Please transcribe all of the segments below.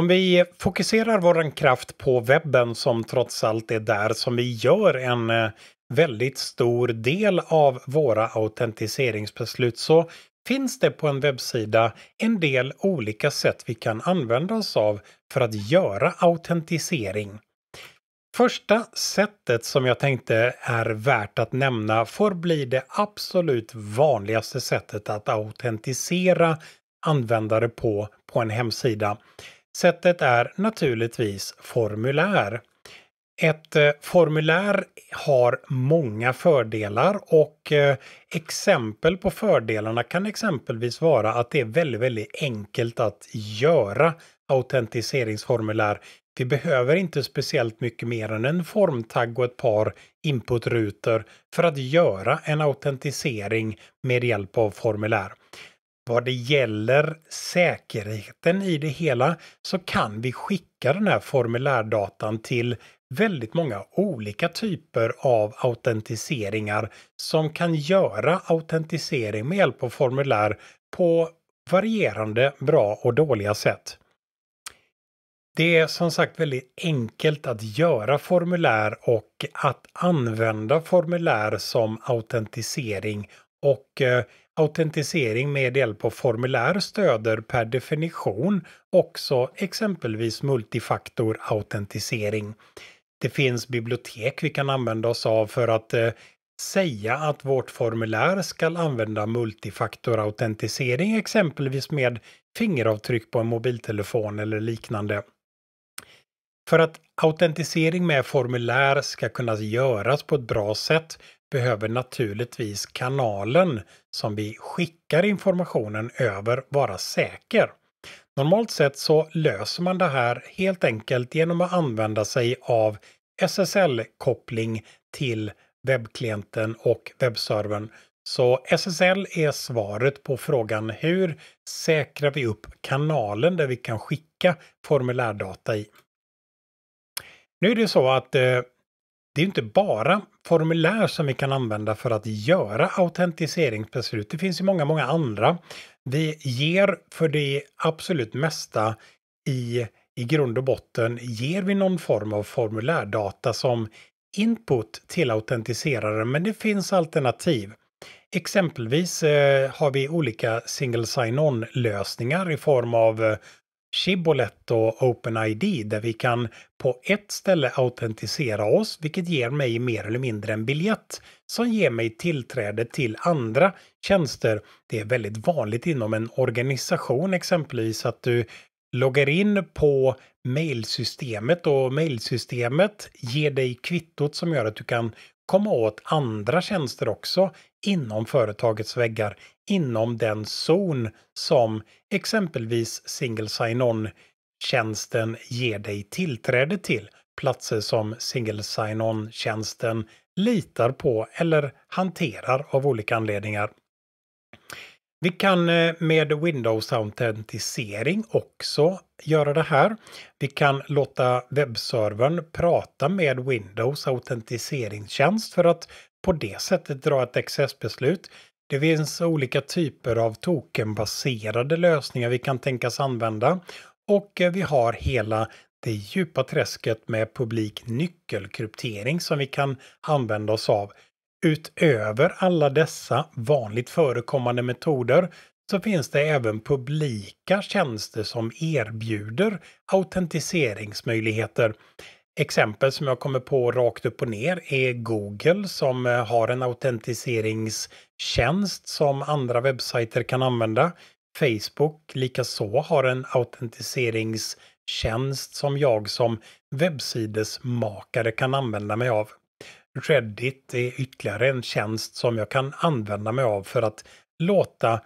Om vi fokuserar vår kraft på webben som trots allt är där som vi gör en eh, väldigt stor del av våra autentiseringsbeslut så finns det på en webbsida en del olika sätt vi kan använda oss av för att göra autentisering. Första sättet som jag tänkte är värt att nämna får bli det absolut vanligaste sättet att autentisera användare på, på en hemsida. Sättet är naturligtvis formulär. Ett eh, formulär har många fördelar och eh, exempel på fördelarna kan exempelvis vara att det är väldigt, väldigt enkelt att göra autentiseringsformulär. Vi behöver inte speciellt mycket mer än en formtagg och ett par inputrutor för att göra en autentisering med hjälp av formulär vad det gäller säkerheten i det hela så kan vi skicka den här formulärdatan till väldigt många olika typer av autentiseringar som kan göra autentisering med hjälp av formulär på varierande bra och dåliga sätt. Det är som sagt väldigt enkelt att göra formulär och att använda formulär som autentisering och eh, Autentisering med hjälp av formulär stöder per definition också exempelvis multifaktorautentisering. Det finns bibliotek vi kan använda oss av för att eh, säga att vårt formulär ska använda multifaktorautentisering exempelvis med fingeravtryck på en mobiltelefon eller liknande. För att autentisering med formulär ska kunna göras på ett bra sätt behöver naturligtvis kanalen som vi skickar informationen över vara säker. Normalt sett så löser man det här helt enkelt genom att använda sig av SSL-koppling till webbklienten och webbservern. Så SSL är svaret på frågan hur säkrar vi upp kanalen där vi kan skicka formulärdata i. Nu är det så att eh, det är inte bara formulär som vi kan använda för att göra autentiseringsbeslut. Det finns ju många, många andra. Vi ger för det absolut mesta i, i grund och botten ger vi någon form av formulärdata som input till autentiseraren, men det finns alternativ. Exempelvis eh, har vi olika single sign-on lösningar i form av eh, Shibboleth och OpenID där vi kan på ett ställe autentisera oss, vilket ger mig mer eller mindre en biljett som ger mig tillträde till andra tjänster. Det är väldigt vanligt inom en organisation exempelvis att du loggar in på mailsystemet och mailsystemet ger dig kvittot som gör att du kan komma åt andra tjänster också inom företagets väggar, inom den zon som exempelvis single sign-on tjänsten ger dig tillträde till. Platser som single sign-on tjänsten litar på eller hanterar av olika anledningar. Vi kan eh, med Windows autentisering också göra det här. Vi kan låta webbservern prata med Windows autentiseringstjänst för att på det sättet dra ett accessbeslut. Det finns olika typer av tokenbaserade lösningar vi kan tänkas använda och eh, vi har hela det djupa träsket med publik nyckelkryptering som vi kan använda oss av. Utöver alla dessa vanligt förekommande metoder så finns det även publika tjänster som erbjuder autentiseringsmöjligheter. Exempel som jag kommer på rakt upp och ner är Google som eh, har en autentiseringstjänst som andra webbsajter kan använda. Facebook likaså har en autentiseringstjänst som jag som webbsidesmakare kan använda mig av. Reddit är ytterligare en tjänst som jag kan använda mig av för att låta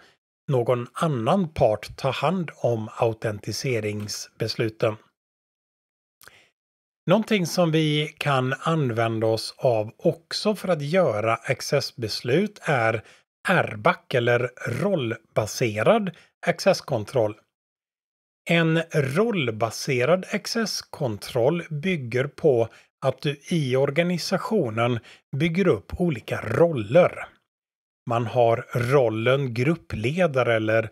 någon annan part ta hand om autentiseringsbesluten. Någonting som vi kan använda oss av också för att göra accessbeslut är RBAC eller rollbaserad accesskontroll. En rollbaserad accesskontroll bygger på att du i organisationen bygger upp olika roller. Man har rollen gruppledare eller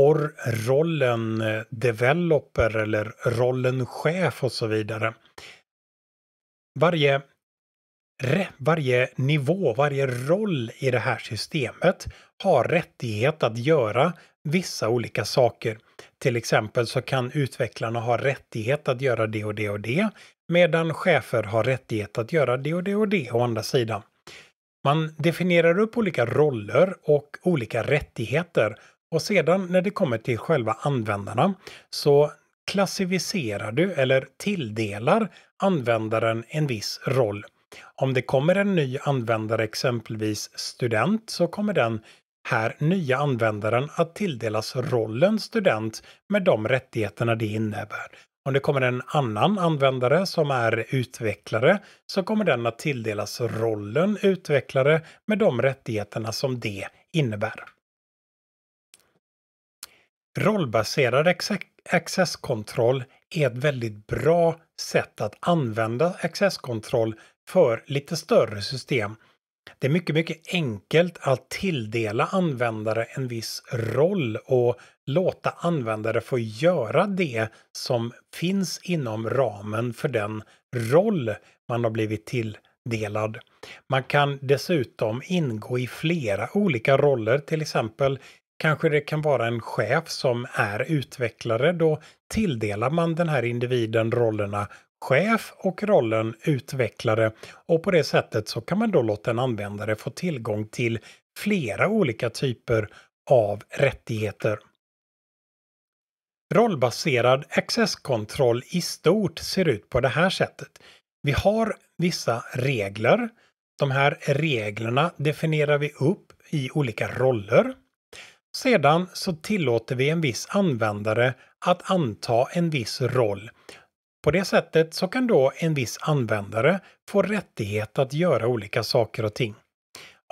or rollen eh, developer eller rollen chef och så vidare. Varje, varje nivå, varje roll i det här systemet har rättighet att göra vissa olika saker. Till exempel så kan utvecklarna ha rättighet att göra det och det och det, medan chefer har rättighet att göra det och det och det å andra sidan. Man definierar upp olika roller och olika rättigheter och sedan när det kommer till själva användarna så klassificerar du eller tilldelar användaren en viss roll. Om det kommer en ny användare, exempelvis student, så kommer den här nya användaren att tilldelas rollen student med de rättigheterna det innebär. Om det kommer en annan användare som är utvecklare så kommer den att tilldelas rollen utvecklare med de rättigheterna som det innebär. Rollbaserad accesskontroll är ett väldigt bra sätt att använda accesskontroll för lite större system det är mycket, mycket enkelt att tilldela användare en viss roll och låta användare få göra det som finns inom ramen för den roll man har blivit tilldelad. Man kan dessutom ingå i flera olika roller, till exempel kanske det kan vara en chef som är utvecklare. Då tilldelar man den här individen rollerna chef och rollen utvecklare och på det sättet så kan man då låta en användare få tillgång till flera olika typer av rättigheter. Rollbaserad accesskontroll i stort ser ut på det här sättet. Vi har vissa regler. De här reglerna definierar vi upp i olika roller. Sedan så tillåter vi en viss användare att anta en viss roll. På det sättet så kan då en viss användare få rättighet att göra olika saker och ting.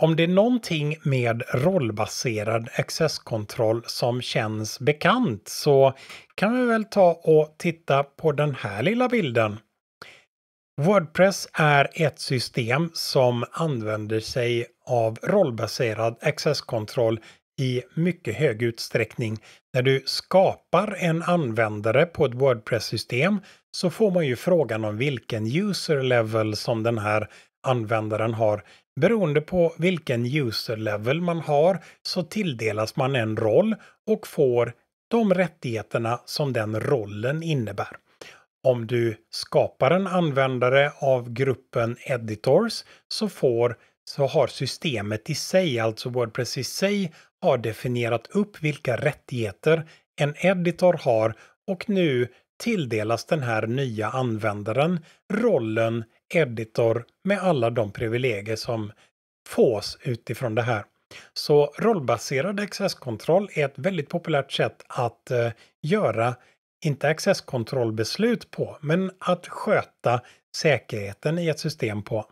Om det är någonting med rollbaserad accesskontroll som känns bekant så kan vi väl ta och titta på den här lilla bilden. Wordpress är ett system som använder sig av rollbaserad accesskontroll i mycket hög utsträckning. När du skapar en användare på ett Wordpress-system så får man ju frågan om vilken user level som den här användaren har. Beroende på vilken user level man har så tilldelas man en roll och får de rättigheterna som den rollen innebär. Om du skapar en användare av gruppen editors så får så har systemet i sig, alltså Wordpress i sig, har definierat upp vilka rättigheter en editor har och nu tilldelas den här nya användaren rollen editor med alla de privilegier som fås utifrån det här. Så rollbaserad accesskontroll är ett väldigt populärt sätt att eh, göra, inte accesskontrollbeslut på, men att sköta säkerheten i ett system på.